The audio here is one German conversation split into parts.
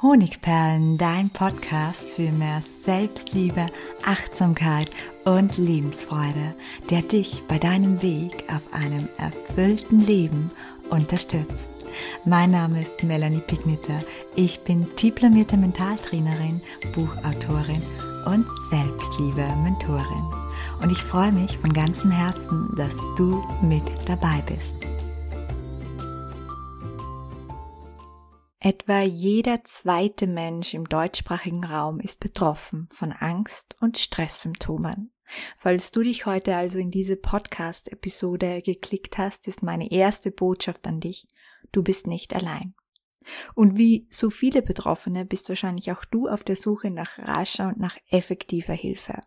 Honigperlen, dein Podcast für mehr Selbstliebe, Achtsamkeit und Lebensfreude, der dich bei deinem Weg auf einem erfüllten Leben unterstützt. Mein Name ist Melanie Pigniter. Ich bin diplomierte Mentaltrainerin, Buchautorin und Selbstliebe-Mentorin. Und ich freue mich von ganzem Herzen, dass du mit dabei bist. Etwa jeder zweite Mensch im deutschsprachigen Raum ist betroffen von Angst und Stresssymptomen. Falls du dich heute also in diese Podcast-Episode geklickt hast, ist meine erste Botschaft an dich, du bist nicht allein. Und wie so viele Betroffene bist wahrscheinlich auch du auf der Suche nach rascher und nach effektiver Hilfe.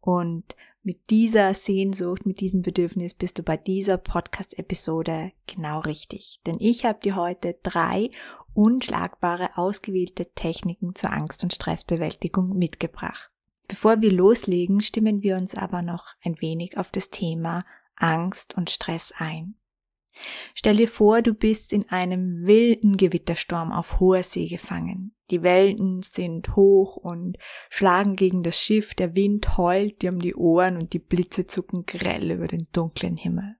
Und mit dieser Sehnsucht, mit diesem Bedürfnis bist du bei dieser Podcast-Episode genau richtig. Denn ich habe dir heute drei unschlagbare ausgewählte Techniken zur Angst- und Stressbewältigung mitgebracht. Bevor wir loslegen, stimmen wir uns aber noch ein wenig auf das Thema Angst und Stress ein. Stell dir vor, du bist in einem wilden Gewittersturm auf hoher See gefangen. Die Wellen sind hoch und schlagen gegen das Schiff, der Wind heult dir um die Ohren und die Blitze zucken grell über den dunklen Himmel.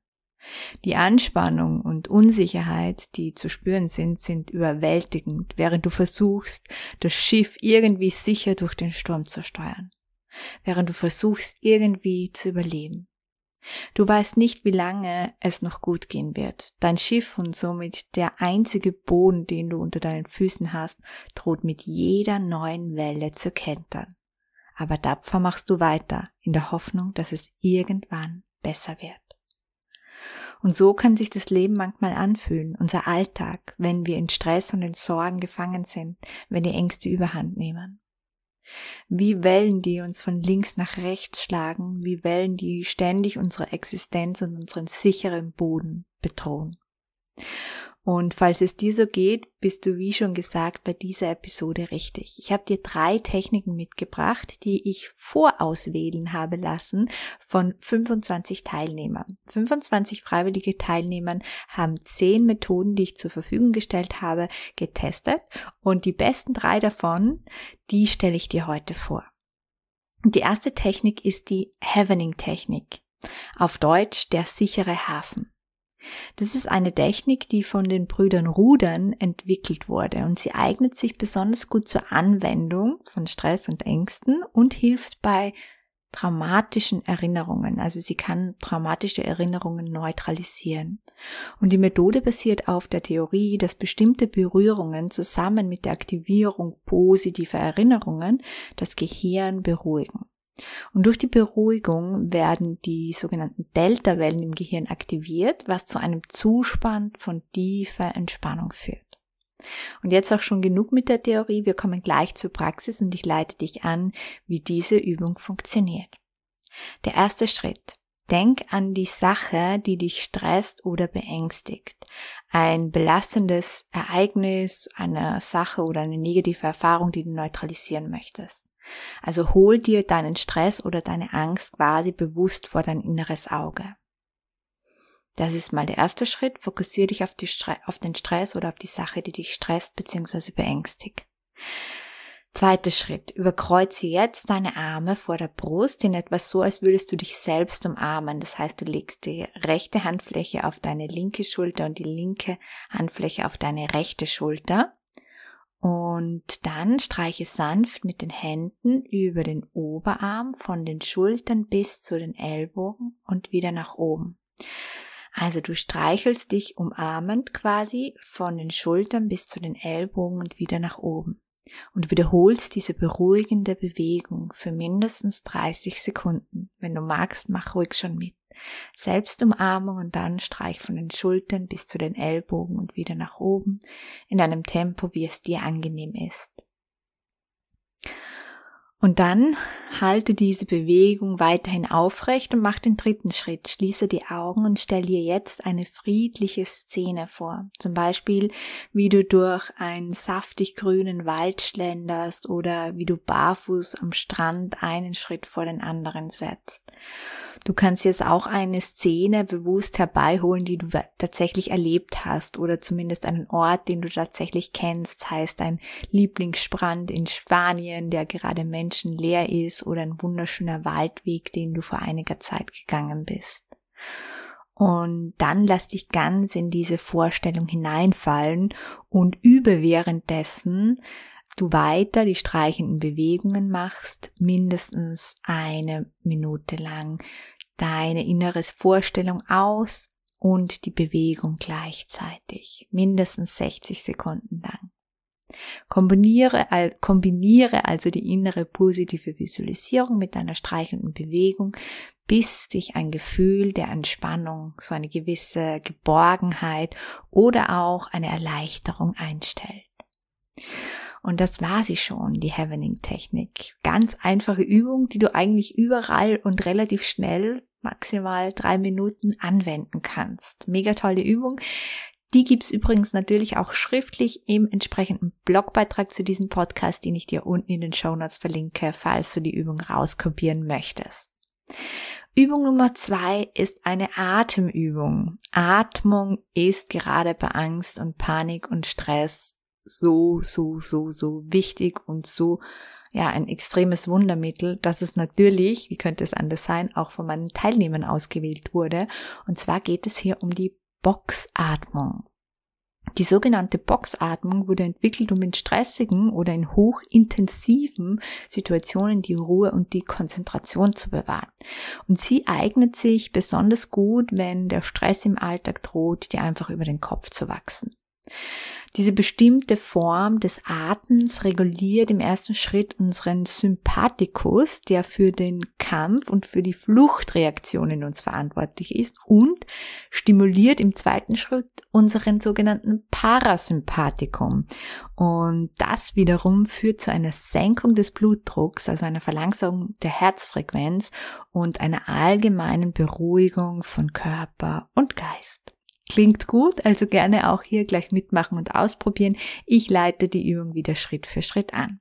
Die Anspannung und Unsicherheit, die zu spüren sind, sind überwältigend, während du versuchst, das Schiff irgendwie sicher durch den Sturm zu steuern, während du versuchst, irgendwie zu überleben. Du weißt nicht, wie lange es noch gut gehen wird. Dein Schiff und somit der einzige Boden, den du unter deinen Füßen hast, droht mit jeder neuen Welle zu kentern. Aber tapfer machst du weiter, in der Hoffnung, dass es irgendwann besser wird. Und so kann sich das Leben manchmal anfühlen, unser Alltag, wenn wir in Stress und in Sorgen gefangen sind, wenn die Ängste überhand nehmen. Wie Wellen, die uns von links nach rechts schlagen, wie Wellen, die ständig unsere Existenz und unseren sicheren Boden bedrohen. Und falls es dir so geht, bist du wie schon gesagt bei dieser Episode richtig. Ich habe dir drei Techniken mitgebracht, die ich vorauswählen habe lassen von 25 Teilnehmern. 25 freiwillige Teilnehmern haben zehn Methoden, die ich zur Verfügung gestellt habe, getestet und die besten drei davon, die stelle ich dir heute vor. Die erste Technik ist die Heavening-Technik. Auf Deutsch der sichere Hafen. Das ist eine Technik, die von den Brüdern Rudern entwickelt wurde und sie eignet sich besonders gut zur Anwendung von Stress und Ängsten und hilft bei traumatischen Erinnerungen. Also sie kann traumatische Erinnerungen neutralisieren. Und die Methode basiert auf der Theorie, dass bestimmte Berührungen zusammen mit der Aktivierung positiver Erinnerungen das Gehirn beruhigen. Und durch die Beruhigung werden die sogenannten Delta-Wellen im Gehirn aktiviert, was zu einem Zuspann von tiefer Entspannung führt. Und jetzt auch schon genug mit der Theorie, wir kommen gleich zur Praxis und ich leite dich an, wie diese Übung funktioniert. Der erste Schritt. Denk an die Sache, die dich stresst oder beängstigt. Ein belastendes Ereignis, eine Sache oder eine negative Erfahrung, die du neutralisieren möchtest. Also hol dir deinen Stress oder deine Angst quasi bewusst vor dein inneres Auge. Das ist mal der erste Schritt. Fokussiere dich auf, Stre auf den Stress oder auf die Sache, die dich stresst bzw. beängstigt. Zweiter Schritt. Überkreuze jetzt deine Arme vor der Brust in etwas so, als würdest du dich selbst umarmen. Das heißt, du legst die rechte Handfläche auf deine linke Schulter und die linke Handfläche auf deine rechte Schulter. Und dann streiche sanft mit den Händen über den Oberarm von den Schultern bis zu den Ellbogen und wieder nach oben. Also du streichelst dich umarmend quasi von den Schultern bis zu den Ellbogen und wieder nach oben. Und wiederholst diese beruhigende Bewegung für mindestens 30 Sekunden. Wenn du magst, mach ruhig schon mit. Selbstumarmung und dann streich von den Schultern bis zu den Ellbogen und wieder nach oben in einem Tempo, wie es dir angenehm ist. Und dann halte diese Bewegung weiterhin aufrecht und mach den dritten Schritt. Schließe die Augen und stell dir jetzt eine friedliche Szene vor. Zum Beispiel, wie du durch einen saftig grünen Wald schlenderst oder wie du barfuß am Strand einen Schritt vor den anderen setzt. Du kannst jetzt auch eine Szene bewusst herbeiholen, die du tatsächlich erlebt hast oder zumindest einen Ort, den du tatsächlich kennst, heißt ein Lieblingsstrand in Spanien, der gerade menschenleer ist oder ein wunderschöner Waldweg, den du vor einiger Zeit gegangen bist. Und dann lass dich ganz in diese Vorstellung hineinfallen und übe währenddessen, du weiter die streichenden Bewegungen machst, mindestens eine Minute lang deine innere Vorstellung aus und die Bewegung gleichzeitig, mindestens 60 Sekunden lang. Kombiniere, kombiniere also die innere positive Visualisierung mit einer streichelnden Bewegung, bis dich ein Gefühl der Entspannung, so eine gewisse Geborgenheit oder auch eine Erleichterung einstellt. Und das war sie schon, die Heavening Technik. Ganz einfache Übung, die du eigentlich überall und relativ schnell, maximal drei Minuten anwenden kannst. Mega tolle Übung. Die gibt's übrigens natürlich auch schriftlich im entsprechenden Blogbeitrag zu diesem Podcast, den ich dir unten in den Show Notes verlinke, falls du die Übung rauskopieren möchtest. Übung Nummer zwei ist eine Atemübung. Atmung ist gerade bei Angst und Panik und Stress so, so, so, so wichtig und so, ja, ein extremes Wundermittel, dass es natürlich, wie könnte es anders sein, auch von meinen Teilnehmern ausgewählt wurde. Und zwar geht es hier um die Boxatmung. Die sogenannte Boxatmung wurde entwickelt, um in stressigen oder in hochintensiven Situationen die Ruhe und die Konzentration zu bewahren. Und sie eignet sich besonders gut, wenn der Stress im Alltag droht, dir einfach über den Kopf zu wachsen. Diese bestimmte Form des Atems reguliert im ersten Schritt unseren Sympathikus, der für den Kampf und für die Fluchtreaktion in uns verantwortlich ist und stimuliert im zweiten Schritt unseren sogenannten Parasympathikum. Und das wiederum führt zu einer Senkung des Blutdrucks, also einer Verlangsamung der Herzfrequenz und einer allgemeinen Beruhigung von Körper und Geist. Klingt gut, also gerne auch hier gleich mitmachen und ausprobieren. Ich leite die Übung wieder Schritt für Schritt an.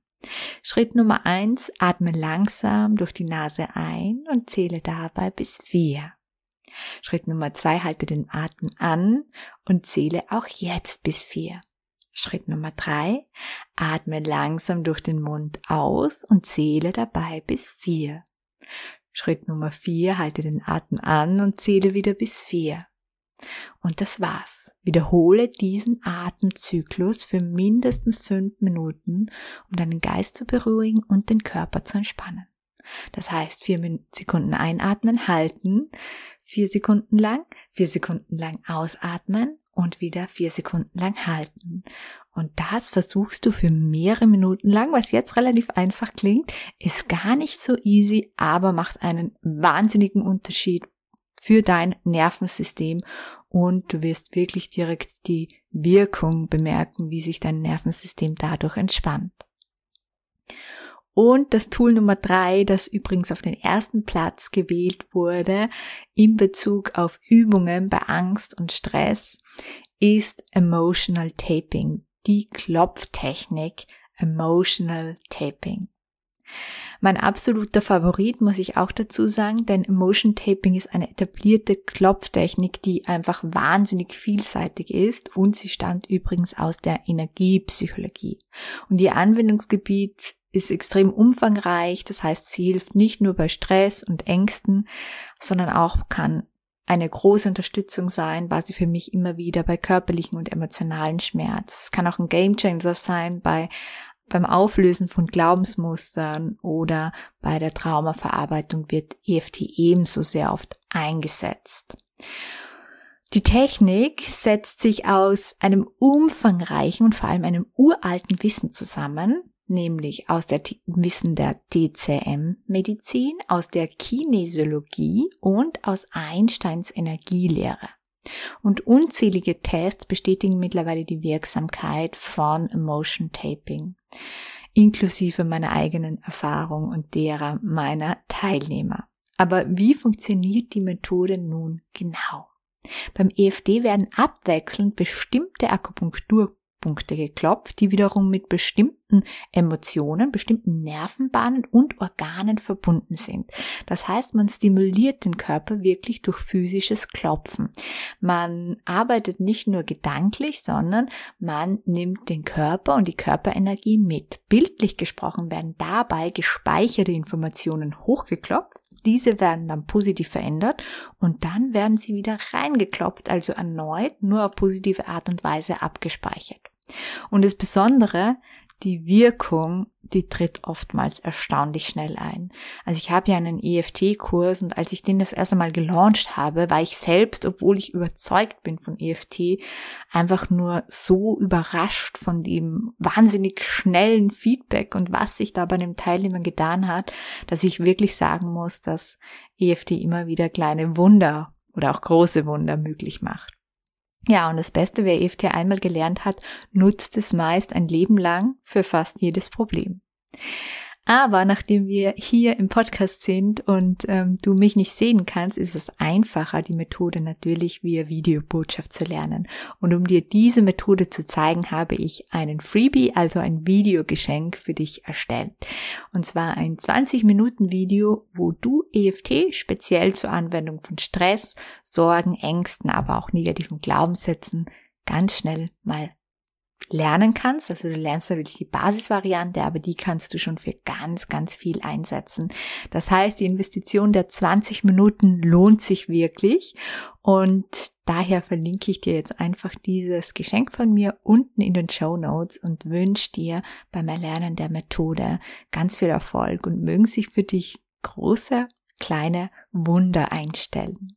Schritt Nummer eins: atme langsam durch die Nase ein und zähle dabei bis vier. Schritt Nummer zwei: halte den Atem an und zähle auch jetzt bis vier. Schritt Nummer drei: atme langsam durch den Mund aus und zähle dabei bis vier. Schritt Nummer vier: halte den Atem an und zähle wieder bis vier. Und das war's. Wiederhole diesen Atemzyklus für mindestens fünf Minuten, um deinen Geist zu beruhigen und den Körper zu entspannen. Das heißt, vier Sekunden einatmen, halten, vier Sekunden lang, vier Sekunden lang ausatmen und wieder vier Sekunden lang halten. Und das versuchst du für mehrere Minuten lang, was jetzt relativ einfach klingt, ist gar nicht so easy, aber macht einen wahnsinnigen Unterschied für dein Nervensystem und du wirst wirklich direkt die Wirkung bemerken, wie sich dein Nervensystem dadurch entspannt. Und das Tool Nummer drei, das übrigens auf den ersten Platz gewählt wurde in Bezug auf Übungen bei Angst und Stress, ist Emotional Taping, die Klopftechnik Emotional Taping. Mein absoluter Favorit muss ich auch dazu sagen, denn Emotion Taping ist eine etablierte Klopftechnik, die einfach wahnsinnig vielseitig ist und sie stammt übrigens aus der Energiepsychologie. Und ihr Anwendungsgebiet ist extrem umfangreich, das heißt, sie hilft nicht nur bei Stress und Ängsten, sondern auch kann eine große Unterstützung sein, war sie für mich immer wieder bei körperlichen und emotionalen Schmerz. Es kann auch ein Game Changer sein bei beim Auflösen von Glaubensmustern oder bei der Traumaverarbeitung wird EFT ebenso sehr oft eingesetzt. Die Technik setzt sich aus einem umfangreichen und vor allem einem uralten Wissen zusammen, nämlich aus der T Wissen der tcm medizin aus der Kinesiologie und aus Einsteins Energielehre. Und unzählige Tests bestätigen mittlerweile die Wirksamkeit von Emotion Taping inklusive meiner eigenen Erfahrung und derer meiner Teilnehmer. Aber wie funktioniert die Methode nun genau? Beim EFD werden abwechselnd bestimmte Akupunktur Schmerzpunkte geklopft, die wiederum mit bestimmten Emotionen, bestimmten Nervenbahnen und Organen verbunden sind. Das heißt, man stimuliert den Körper wirklich durch physisches Klopfen. Man arbeitet nicht nur gedanklich, sondern man nimmt den Körper und die Körperenergie mit. Bildlich gesprochen werden dabei gespeicherte Informationen hochgeklopft, diese werden dann positiv verändert und dann werden sie wieder reingeklopft, also erneut nur auf positive Art und Weise abgespeichert. Und das Besondere, die Wirkung, die tritt oftmals erstaunlich schnell ein. Also ich habe ja einen EFT-Kurs und als ich den das erste Mal gelauncht habe, war ich selbst, obwohl ich überzeugt bin von EFT, einfach nur so überrascht von dem wahnsinnig schnellen Feedback und was sich da bei dem Teilnehmer getan hat, dass ich wirklich sagen muss, dass EFT immer wieder kleine Wunder oder auch große Wunder möglich macht. Ja, und das Beste, wer EFT einmal gelernt hat, nutzt es meist ein Leben lang für fast jedes Problem. Aber nachdem wir hier im Podcast sind und ähm, du mich nicht sehen kannst, ist es einfacher, die Methode natürlich via Videobotschaft zu lernen. Und um dir diese Methode zu zeigen, habe ich einen Freebie, also ein Videogeschenk für dich erstellt. Und zwar ein 20-Minuten-Video, wo du EFT speziell zur Anwendung von Stress, Sorgen, Ängsten, aber auch negativen Glaubenssätzen ganz schnell mal lernen kannst. Also du lernst natürlich die Basisvariante, aber die kannst du schon für ganz, ganz viel einsetzen. Das heißt, die Investition der 20 Minuten lohnt sich wirklich und daher verlinke ich dir jetzt einfach dieses Geschenk von mir unten in den Show Notes und wünsche dir beim Erlernen der Methode ganz viel Erfolg und mögen sich für dich große, kleine Wunder einstellen.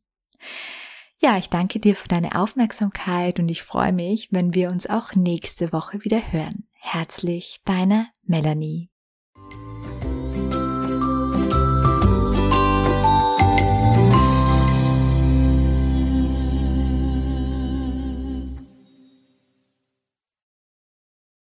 Ja, ich danke dir für deine Aufmerksamkeit und ich freue mich, wenn wir uns auch nächste Woche wieder hören. Herzlich, deine Melanie.